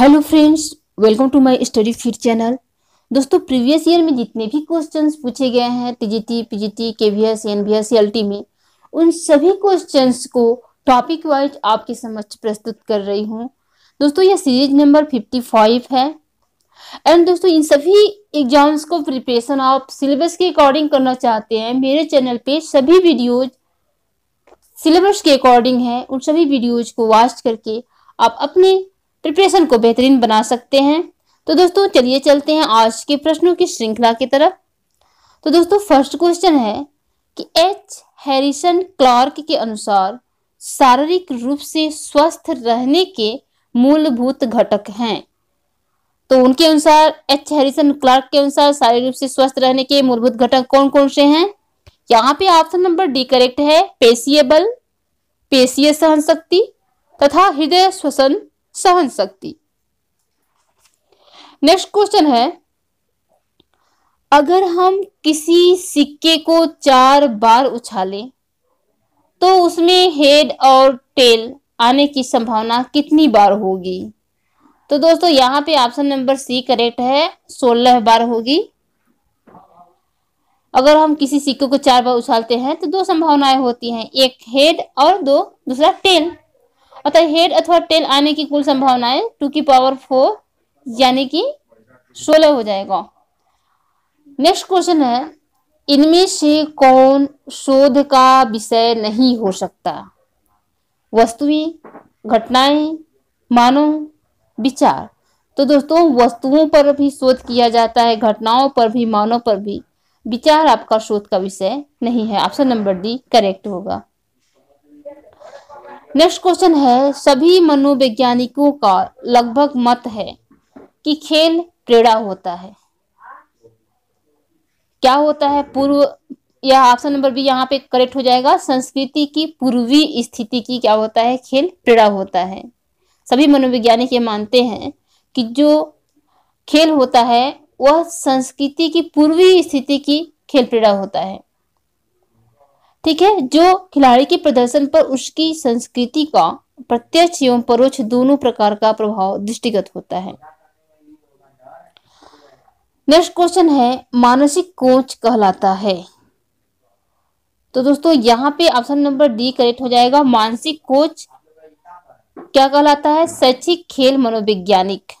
hello friends welcome to my study फिर channel दोस्तों previous year में जितने भी क्वेश्चंस पूछे गए हैं TGT PGT KVS NVS LT में उन सभी क्वेश्चंस को टॉपिक वाइज आपके समक्ष प्रस्तुत कर रही हूं दोस्तों यह सीरीज नंबर 55 है एंड दोस्तों इन सभी एग्जाम्स को प्रिपरेशन आप सिलेबस के अकॉर्डिंग करना चाहते हैं मेरे चैनल पे सभी वीडियोज सिलेबस के अकॉर्डिंग है उन सभी वीडियोज को वॉच करके आप अपने प्रिपरेशन को बेहतरीन बना सकते हैं तो दोस्तों चलिए चलते हैं आज के प्रश्नों की श्रृंखला की तरफ तो दोस्तों फर्स्ट क्वेश्चन है कि एच हैरिसन क्लार्क के अनुसार शारीरिक रूप से स्वस्थ रहने के मूलभूत घटक हैं तो उनके अनुसार एच हैरिसन क्लार्क के अनुसार शारीरिक रूप से स्वस्थ रहने के मूलभूत घटक कौन कौन से हैं यहाँ पे ऑप्शन नंबर डी करेक्ट है पेशिय बल पेशीय सहन शक्ति तथा हृदय श्वसन सहन शक्ति नेक्स्ट क्वेश्चन है अगर हम किसी सिक्के को चार बार उछालें तो उसमें हेड और टेल आने की संभावना कितनी बार होगी तो दोस्तों यहाँ पे ऑप्शन नंबर सी करेक्ट है सोलह बार होगी अगर हम किसी सिक्के को चार बार उछालते हैं तो दो संभावनाएं होती हैं एक हेड और दो दूसरा टेल अतः हेड अथवा टेल आने की कुल संभावना है टू की पावर फोर यानी कि सोलह हो जाएगा नेक्स्ट क्वेश्चन है इनमें से कौन शोध का विषय नहीं हो सकता वस्तुएं घटनाएं मानो विचार तो दोस्तों वस्तुओं पर भी शोध किया जाता है घटनाओं पर भी मानव पर भी विचार आपका शोध का विषय नहीं है ऑप्शन नंबर डी करेक्ट होगा नेक्स्ट क्वेश्चन है सभी मनोवैज्ञानिकों का लगभग मत है कि खेल क्रीड़ा होता है क्या होता है पूर्व या ऑप्शन नंबर बी यहाँ पे करेक्ट हो जाएगा संस्कृति की पूर्वी स्थिति की क्या होता है खेल क्रीड़ा होता है सभी मनोवैज्ञानिक ये मानते हैं कि जो खेल होता है वह संस्कृति की पूर्वी स्थिति की खेल क्रीड़ा होता है ठीक है जो खिलाड़ी के प्रदर्शन पर उसकी संस्कृति का प्रत्यक्ष एवं परोक्ष दोनों प्रकार का प्रभाव दृष्टिगत होता है नेक्स्ट क्वेश्चन है मानसिक कोच कहलाता है तो दोस्तों यहाँ पे ऑप्शन नंबर डी करेक्ट हो जाएगा मानसिक कोच क्या कहलाता है शैक्षिक खेल मनोवैज्ञानिक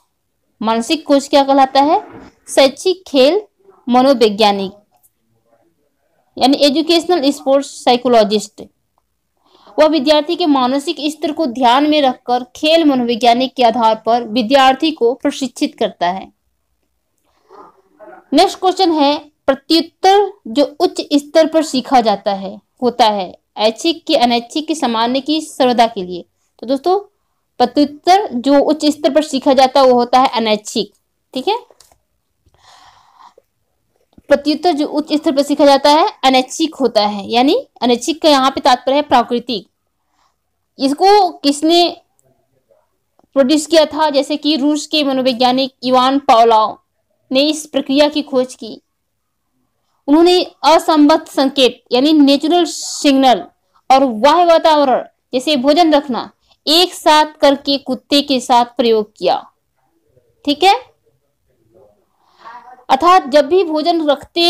मानसिक कोच क्या कहलाता है शैक्षिक खेल मनोवैज्ञानिक यानी एजुकेशनल स्पोर्ट्स साइकोलॉजिस्ट वह विद्यार्थी के मानसिक स्तर को ध्यान में रखकर खेल मनोवैज्ञानिक के आधार पर विद्यार्थी को प्रशिक्षित करता है नेक्स्ट क्वेश्चन है प्रत्युत्तर जो उच्च स्तर पर सीखा जाता है होता है ऐच्छिक के अनैच्छिक के सामान्य की सर्वदा के लिए तो दोस्तों प्रत्युत्तर जो उच्च स्तर पर सीखा जाता है वो होता है अनैच्छिक ठीक है प्रत्युत्तर जो उच्च स्तर पर सीखा जाता है अनैच्छिक होता है यानी अनैच्छिक का यहाँ पे तात्पर्य है प्राकृतिक इसको किसने प्रोड्यूस किया था जैसे कि रूस के मनोवैज्ञानिक इवान पावलाव ने इस प्रक्रिया की खोज की उन्होंने असंबद्ध संकेत यानी नेचुरल सिग्नल और वाह वातावरण जैसे भोजन रखना एक साथ करके कुत्ते के साथ प्रयोग किया ठीक है अर्थात जब भी भोजन रखते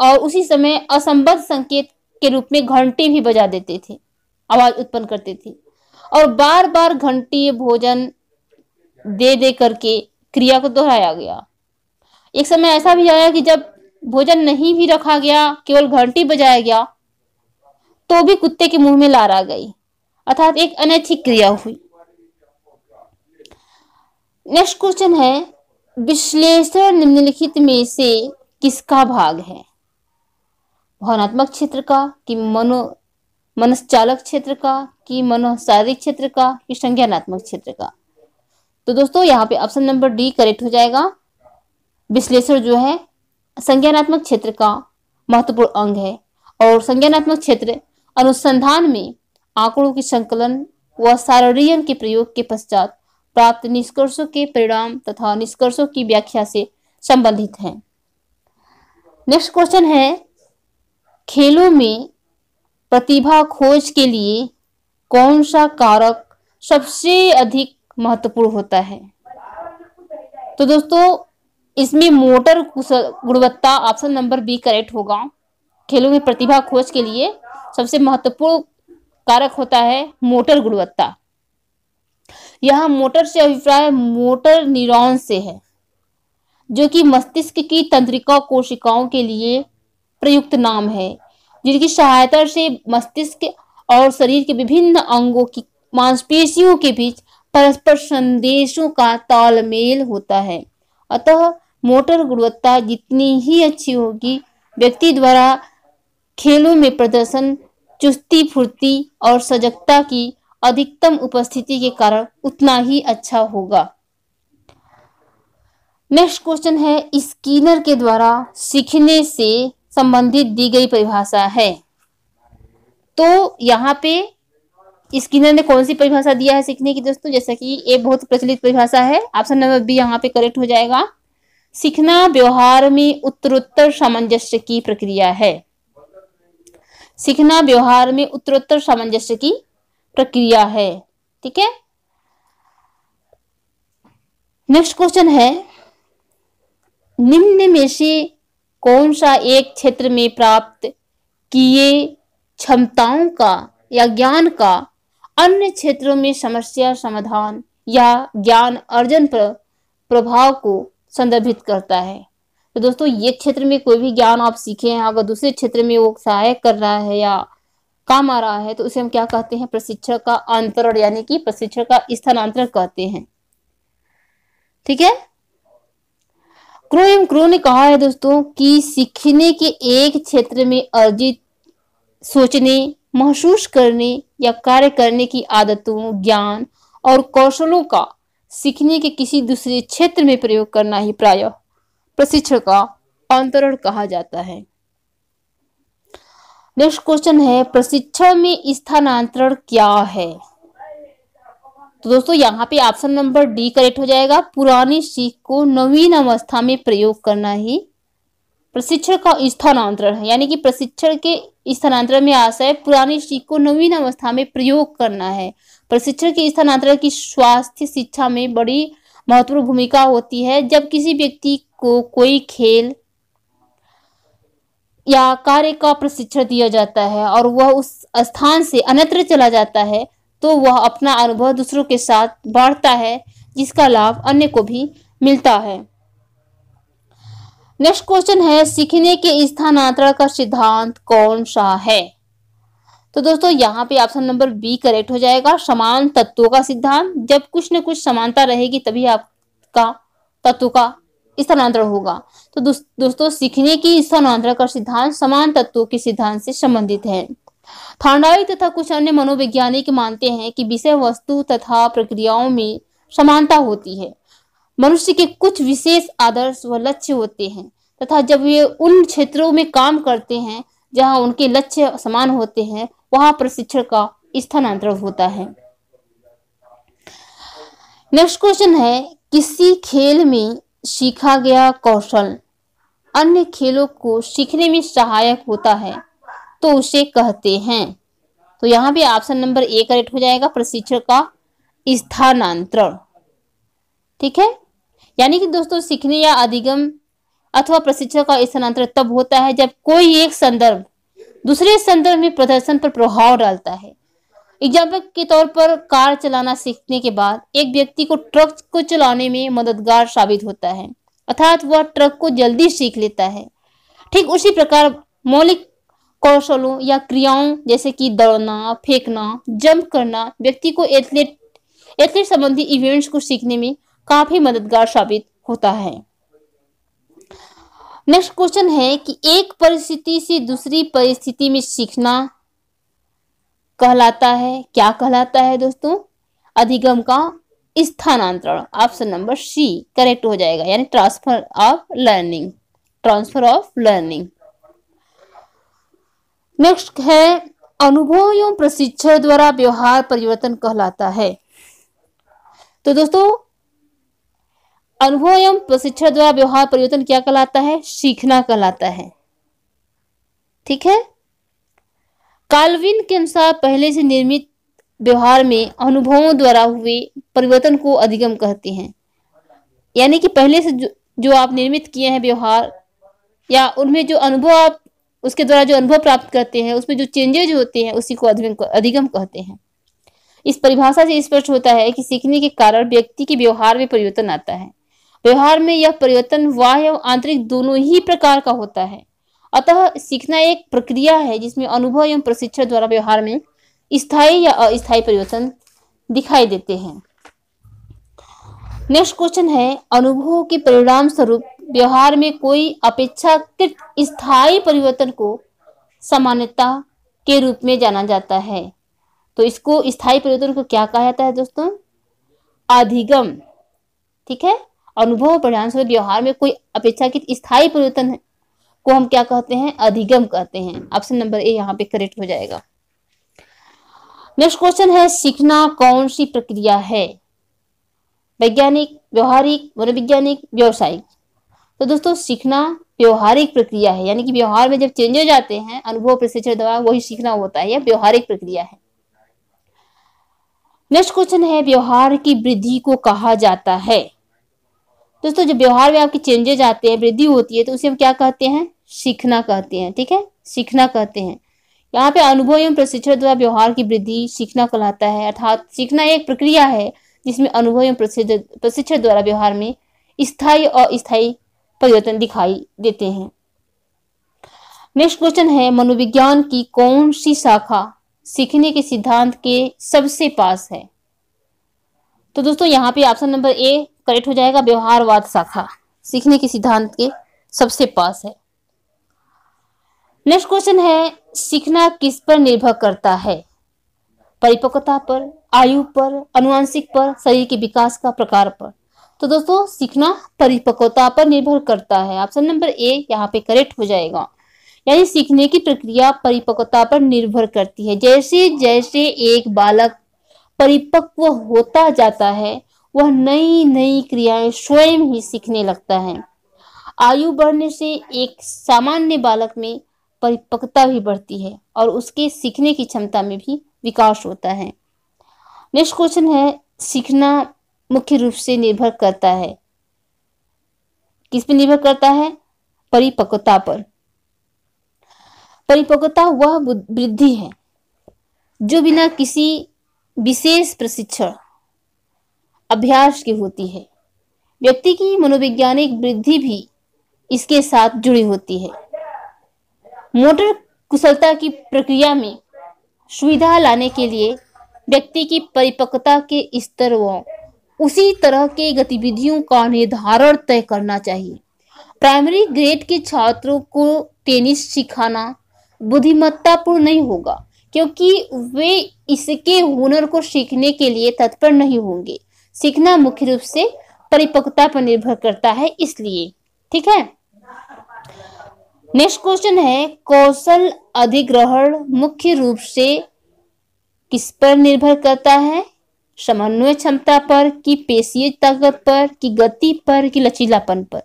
और उसी समय असंबद्ध संकेत के रूप में घंटे भी बजा देते थे आवाज उत्पन्न करते थे और बार बार घंटी भोजन दे दे करके क्रिया को दोहराया गया एक समय ऐसा भी आया कि जब भोजन नहीं भी रखा गया केवल घंटी बजाया गया तो भी कुत्ते के मुंह में लार आ गई अर्थात एक अनैच्छिक क्रिया हुई नेक्स्ट क्वेश्चन है विश्लेषण निम्नलिखित में से किसका भाग है भावनात्मक क्षेत्र का कि मनो मनस्चालक क्षेत्र का कि मनोशारीरिक क्षेत्र का कि संज्ञानात्मक क्षेत्र का तो दोस्तों यहाँ पे ऑप्शन नंबर डी करेक्ट हो जाएगा विश्लेषण जो है संज्ञानात्मक क्षेत्र का महत्वपूर्ण अंग है और संज्ञानात्मक क्षेत्र अनुसंधान में आंकड़ों के संकलन व सारणीयन के प्रयोग के पश्चात प्राप्त निष्कर्षों के परिणाम तथा निष्कर्षों की व्याख्या से संबंधित है नेक्स्ट क्वेश्चन है खेलों में प्रतिभा खोज के लिए कौन सा कारक सबसे अधिक महत्वपूर्ण होता है तो दोस्तों इसमें मोटर कुशल गुणवत्ता ऑप्शन नंबर बी करेक्ट होगा खेलों में प्रतिभा खोज के लिए सबसे महत्वपूर्ण कारक होता है मोटर गुणवत्ता यहाँ मोटर से अभिप्राय मोटर न्यूरॉन से है जो कि मस्तिष्क की तंत्रिका कोशिकाओं के लिए प्रयुक्त नाम है जिनकी सहायता से मस्तिष्क और शरीर के विभिन्न अंगों की मांसपेशियों के बीच परस्पर संदेशों का तालमेल होता है अतः मोटर गुणवत्ता जितनी ही अच्छी होगी व्यक्ति द्वारा खेलों में प्रदर्शन चुस्ती फुर्ती और सजगता की अधिकतम उपस्थिति के कारण उतना ही अच्छा होगा नेक्स्ट क्वेश्चन है स्कीनर के द्वारा सीखने से संबंधित दी गई परिभाषा है तो यहाँ पे स्किनर ने कौन सी परिभाषा दिया है सीखने की दोस्तों जैसा कि ये बहुत प्रचलित परिभाषा है ऑप्शन नंबर बी यहाँ पे करेक्ट हो जाएगा सीखना व्यवहार में उत्तरोत्तर सामंजस्य की प्रक्रिया है सीखना व्यवहार में उत्तरोत्तर सामंजस्य की प्रक्रिया है ठीक है नेक्स्ट क्वेश्चन है निम्न में से कौन सा एक क्षेत्र में प्राप्त किए क्षमताओं का या ज्ञान का अन्य क्षेत्रों में समस्या समाधान या ज्ञान अर्जन पर प्रभाव को संदर्भित करता है तो दोस्तों ये क्षेत्र में कोई भी ज्ञान आप सीखे हैं अगर दूसरे क्षेत्र में वो सहायक कर रहा है या काम आ रहा है तो उसे हम क्या कहते हैं प्रशिक्षण का अंतरण यानी कि प्रशिक्षण का स्थानांतरण कहते हैं ठीक है क्रो एम क्रो ने कहा है दोस्तों कि सीखने के एक क्षेत्र में अर्जित सोचने महसूस करने या कार्य करने की आदतों ज्ञान और कौशलों का सीखने के किसी दूसरे क्षेत्र में प्रयोग करना ही प्राय प्रशिक्षण का अंतरण कहा जाता है नेक्स्ट क्वेश्चन है प्रशिक्षण में स्थानांतरण क्या है तो दोस्तों यहाँ पे ऑप्शन नंबर डी करेक्ट हो जाएगा पुरानी सीख को नवीन अवस्था में प्रयोग करना ही प्रशिक्षण का स्थानांतरण है यानी कि प्रशिक्षण के स्थानांतरण में आशा है पुरानी सीख को नवीन अवस्था में प्रयोग करना है प्रशिक्षण के स्थानांतरण की स्वास्थ्य शिक्षा में बड़ी महत्वपूर्ण भूमिका होती है जब किसी व्यक्ति को कोई खेल या कार्य का प्रशिक्षण दिया जाता है और वह उस स्थान से अन्यत्र चला जाता है तो वह अपना अनुभव दूसरों के साथ बांटता है जिसका लाभ अन्य को भी मिलता है नेक्स्ट क्वेश्चन है सीखने के स्थानांतरण का सिद्धांत कौन सा है तो दोस्तों यहाँ पे ऑप्शन नंबर बी करेक्ट हो जाएगा समान तत्वों का सिद्धांत जब कुछ न कुछ समानता रहेगी तभी आपका तत्व का स्थानांतरण होगा तो दोस्तों सीखने की स्थानांतरण का सिद्धांत समान तत्वों के सिद्धांत से संबंधित है थांडाई तथा कुछ अन्य मनोवैज्ञानिक मानते हैं कि विषय वस्तु तथा प्रक्रियाओं में समानता होती है मनुष्य के कुछ विशेष आदर्श व लक्ष्य होते हैं तथा जब ये उन क्षेत्रों में काम करते हैं जहां उनके लक्ष्य समान होते हैं वहां प्रशिक्षण का स्थानांतरण होता है नेक्स्ट क्वेश्चन है किसी खेल में सीखा गया कौशल अन्य खेलों को सीखने में सहायक होता है तो उसे कहते हैं तो यहाँ भी ऑप्शन नंबर ए करेक्ट हो जाएगा प्रशिक्षण का स्थानांतरण ठीक है यानी कि दोस्तों सीखने या अधिगम अथवा प्रशिक्षण का स्थानांतरण तब होता है जब कोई एक संदर्भ दूसरे संदर्भ में प्रदर्शन पर प्रभाव डालता है एग्जाम्पल के तौर पर कार चलाना सीखने के बाद एक व्यक्ति को ट्रक को चलाने में मददगार साबित होता है अर्थात वह ट्रक को जल्दी सीख लेता है ठीक उसी प्रकार मौलिक कौशलों या क्रियाओं जैसे कि दौड़ना फेंकना जंप करना व्यक्ति को एथलेट एथलेट संबंधी इवेंट्स को सीखने में काफी मददगार साबित होता है नेक्स्ट क्वेश्चन है कि एक परिस्थिति से दूसरी परिस्थिति में सीखना कहलाता है क्या कहलाता है दोस्तों अधिगम का स्थानांतरण ऑप्शन नंबर सी करेक्ट हो जाएगा यानी transfer of learning transfer of learning next है अनुभव एवं प्रशिक्षण द्वारा व्यवहार परिवर्तन कहलाता है तो दोस्तों अनुभव एवं प्रशिक्षण द्वारा व्यवहार परिवर्तन क्या कहलाता है सीखना कहलाता है ठीक है कालविन के अनुसार पहले से निर्मित व्यवहार में अनुभवों द्वारा हुए परिवर्तन को अधिगम कहते हैं यानी कि पहले से जो, जो आप निर्मित किए हैं व्यवहार या उनमें जो अनुभव आप उसके द्वारा जो अनुभव प्राप्त करते हैं उसमें जो चेंजेज होते हैं उसी को अधिगम कहते हैं इस परिभाषा से स्पष्ट होता है कि सीखने के कारण व्यक्ति के व्यवहार में परिवर्तन आता है व्यवहार में यह परिवर्तन वाह और आंतरिक दोनों ही प्रकार का होता है अतः सीखना एक प्रक्रिया है जिसमें अनुभव एवं प्रशिक्षण द्वारा व्यवहार में स्थायी या अस्थायी परिवर्तन दिखाई देते हैं नेक्स्ट क्वेश्चन है अनुभव के परिणाम स्वरूप व्यवहार में कोई अपेक्षाकृत स्थायी परिवर्तन को सामान्यता के रूप में जाना जाता है तो इसको स्थायी परिवर्तन को क्या कहा जाता है दोस्तों अधिगम ठीक है अनुभव परिणाम स्वरूप व्यवहार में कोई अपेक्षाकृत स्थायी परिवर्तन को हम क्या कहते हैं अधिगम कहते हैं ऑप्शन नंबर ए यहाँ पे करेक्ट हो जाएगा नेक्स्ट क्वेश्चन है सीखना कौन सी प्रक्रिया है वैज्ञानिक व्यवहारिक मनोवैज्ञानिक व्यवसायिक तो दोस्तों सीखना व्यवहारिक प्रक्रिया है यानी कि व्यवहार में जब चेंजेज आते हैं अनुभव प्रशिक्षण द्वारा वही सीखना होता है यह व्यवहारिक प्रक्रिया है नेक्स्ट क्वेश्चन है व्यवहार की वृद्धि को कहा जाता है दोस्तों जब व्यवहार में आपके चेंजेज आते हैं वृद्धि होती है तो उसे हम क्या कहते हैं सीखना कहते हैं ठीक है सीखना कहते हैं यहाँ पे अनुभव एवं प्रशिक्षण द्वारा व्यवहार की वृद्धि सीखना कहलाता है अर्थात सीखना एक प्रक्रिया है जिसमें अनुभव एवं प्रशिक्षण द्वारा व्यवहार में स्थायी और अस्थायी परिवर्तन दिखाई देते हैं नेक्स्ट क्वेश्चन है मनोविज्ञान की कौन सी शाखा सीखने के सिद्धांत के सबसे पास है तो दोस्तों यहाँ पे ऑप्शन नंबर ए करेक्ट हो जाएगा व्यवहारवाद शाखा सीखने के सिद्धांत के सबसे पास है नेक्स्ट क्वेश्चन है सीखना किस पर निर्भर करता है परिपक्वता पर आयु पर अनुवांशिक पर शरीर के विकास का प्रकार पर तो दोस्तों सीखना परिपक्वता पर निर्भर करता है ऑप्शन नंबर ए यहाँ पे करेक्ट हो जाएगा यानी सीखने की प्रक्रिया परिपक्वता पर निर्भर करती है जैसे जैसे एक बालक परिपक्व होता जाता है वह नई नई क्रियाएं स्वयं ही सीखने लगता है आयु बढ़ने से एक सामान्य बालक में परिपक्वता भी बढ़ती है और उसके सीखने की क्षमता में भी विकास होता है नेक्स्ट क्वेश्चन है सीखना मुख्य रूप से निर्भर करता है किस पर निर्भर करता है परिपक्वता पर परिपक्वता वह वृद्धि है जो बिना किसी विशेष प्रशिक्षण अभ्यास की होती है व्यक्ति की मनोवैज्ञानिक वृद्धि भी इसके साथ जुड़ी होती है मोटर कुशलता की प्रक्रिया में सुविधा लाने के लिए व्यक्ति की परिपक्वता के स्तर व उसी तरह के गतिविधियों का निर्धारण तय करना चाहिए प्राइमरी ग्रेड के छात्रों को टेनिस सिखाना बुद्धिमत्तापूर्ण नहीं होगा क्योंकि वे इसके हुनर को सीखने के लिए तत्पर नहीं होंगे सीखना मुख्य रूप से परिपक्वता पर निर्भर करता है इसलिए ठीक है नेक्स्ट क्वेश्चन है कौशल अधिग्रहण मुख्य रूप से किस पर निर्भर करता है समन्वय क्षमता पर कि पेशीय ताकत पर कि गति पर कि लचीलापन पर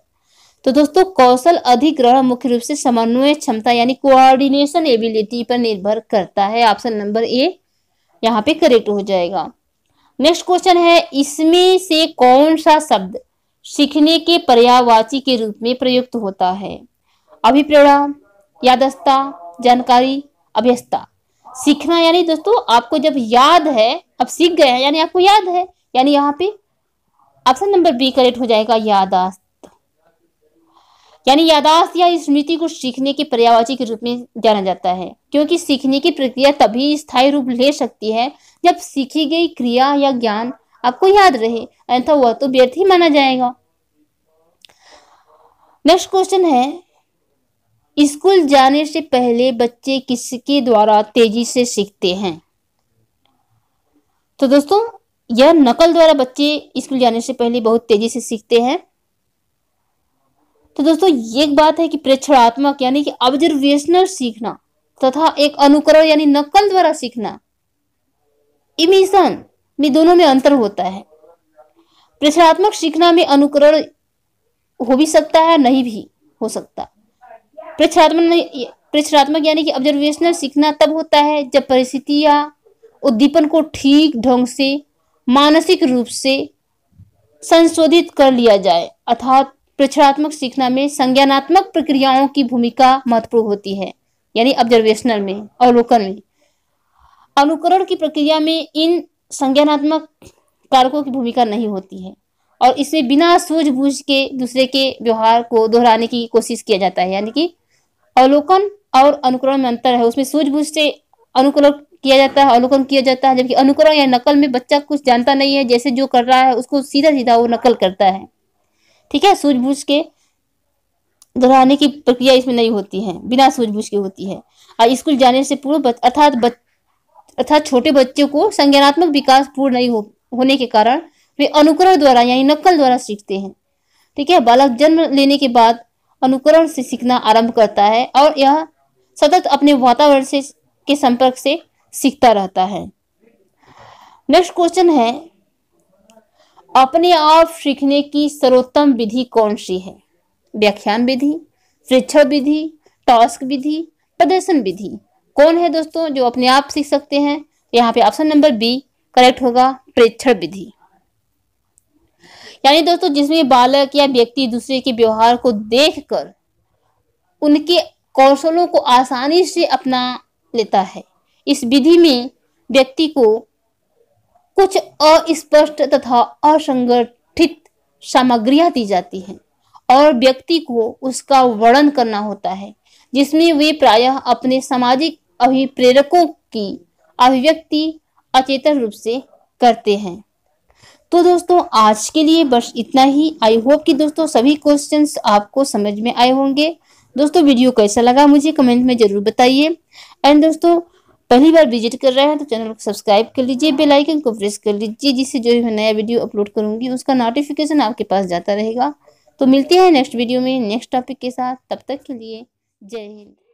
तो दोस्तों कौशल अधिग्रहण मुख्य रूप से समन्वय क्षमता यानी कोऑर्डिनेशन एबिलिटी पर निर्भर करता है ऑप्शन नंबर ए यहाँ पे करेक्ट हो जाएगा नेक्स्ट क्वेश्चन है इसमें से कौन सा शब्द सीखने के पर्यावाची के रूप में प्रयुक्त होता है अभिप्रेरणा यादस्ता जानकारी अभ्यस्ता सीखना यानी दोस्तों आपको जब याद है अब सीख गए हैं यानी आपको याद है यानी यहाँ पे ऑप्शन नंबर बी करेक्ट हो जाएगा यादाश्त यानी यादाश्त या स्मृति को सीखने के पर्यावाची के रूप में जाना जाता है क्योंकि सीखने की प्रक्रिया तभी स्थायी रूप ले सकती है जब सीखी गई क्रिया या ज्ञान आपको याद रहे अन्यथा वह तो व्यर्थ ही माना जाएगा नेक्स्ट क्वेश्चन है स्कूल जाने से पहले बच्चे किसके द्वारा तेजी से सीखते हैं तो दोस्तों यह नकल द्वारा बच्चे स्कूल जाने से पहले बहुत तेजी से सीखते हैं तो दोस्तों एक बात है कि प्रेक्षणात्मक यानी कि ऑब्जर्वेशनल सीखना तथा एक अनुकरण यानी नकल द्वारा सीखना इमिशन में दोनों में अंतर होता है प्रेक्षणात्मक सीखना में अनुकरण हो भी सकता है नहीं भी हो सकता परीक्षात्मक यानी कि ऑब्जर्वेशनल सीखना तब होता है जब परिस्थितियाँ उद्दीपन को ठीक ढंग से मानसिक रूप से संशोधित कर लिया जाए अर्थात परीक्षात्मक सीखना में संज्ञानात्मक प्रक्रियाओं की भूमिका महत्वपूर्ण होती है यानी ऑब्जर्वेशनल में अवलोकन में अनुकरण की प्रक्रिया में इन संज्ञानात्मक कारकों की भूमिका नहीं होती है और इसमें बिना सूझबूझ के दूसरे के व्यवहार को दोहराने की कोशिश किया जाता है यानी कि अवलोकन और अनुकरण में अंतर है उसमें सूझबूझ से अनुकरण किया जाता है अवलोकन किया जाता है जबकि अनुकरण या नकल में बच्चा कुछ जानता नहीं है जैसे जो कर रहा है उसको सीधा सीधा वो नकल करता है ठीक है सूझबूझ के दोहराने की प्रक्रिया इसमें नहीं होती है बिना सूझबूझ के होती है और स्कूल जाने से पूर्व अर्थात अर्थात छोटे बच्चों को संज्ञानात्मक विकास पूर्ण नहीं हो, होने के कारण वे अनुकरण द्वारा यानी नकल द्वारा सीखते हैं ठीक है बालक जन्म लेने के बाद अनुकरण से सीखना आरंभ करता है और यह सतत अपने वातावरण से के संपर्क से सीखता रहता है नेक्स्ट क्वेश्चन है अपने आप सीखने की सर्वोत्तम विधि कौन सी है व्याख्यान विधि परीक्षण विधि टास्क विधि प्रदर्शन विधि कौन है दोस्तों जो अपने आप सीख सकते हैं यहाँ पे ऑप्शन नंबर बी करेक्ट होगा प्रेक्षण विधि यानी दोस्तों जिसमें बालक या व्यक्ति दूसरे के व्यवहार को देखकर उनके कौशलों को आसानी से अपना लेता है इस विधि में व्यक्ति को कुछ अस्पष्ट तथा असंगठित सामग्रियां दी जाती हैं और व्यक्ति को उसका वर्णन करना होता है जिसमें वे प्रायः अपने सामाजिक अभिप्रेरकों की अभिव्यक्ति अचेतन रूप से करते हैं तो दोस्तों आज के लिए बस इतना ही आई होप कि दोस्तों सभी क्वेश्चंस आपको समझ में आए होंगे दोस्तों वीडियो कैसा लगा मुझे कमेंट में ज़रूर बताइए एंड दोस्तों पहली बार विजिट कर रहे हैं तो चैनल को सब्सक्राइब कर लीजिए बेल आइकन को प्रेस कर लीजिए जिससे जो भी मैं नया वीडियो अपलोड करूंगी उसका नोटिफिकेशन आपके पास जाता रहेगा तो मिलते हैं नेक्स्ट वीडियो में नेक्स्ट टॉपिक के साथ तब तक के लिए जय हिंद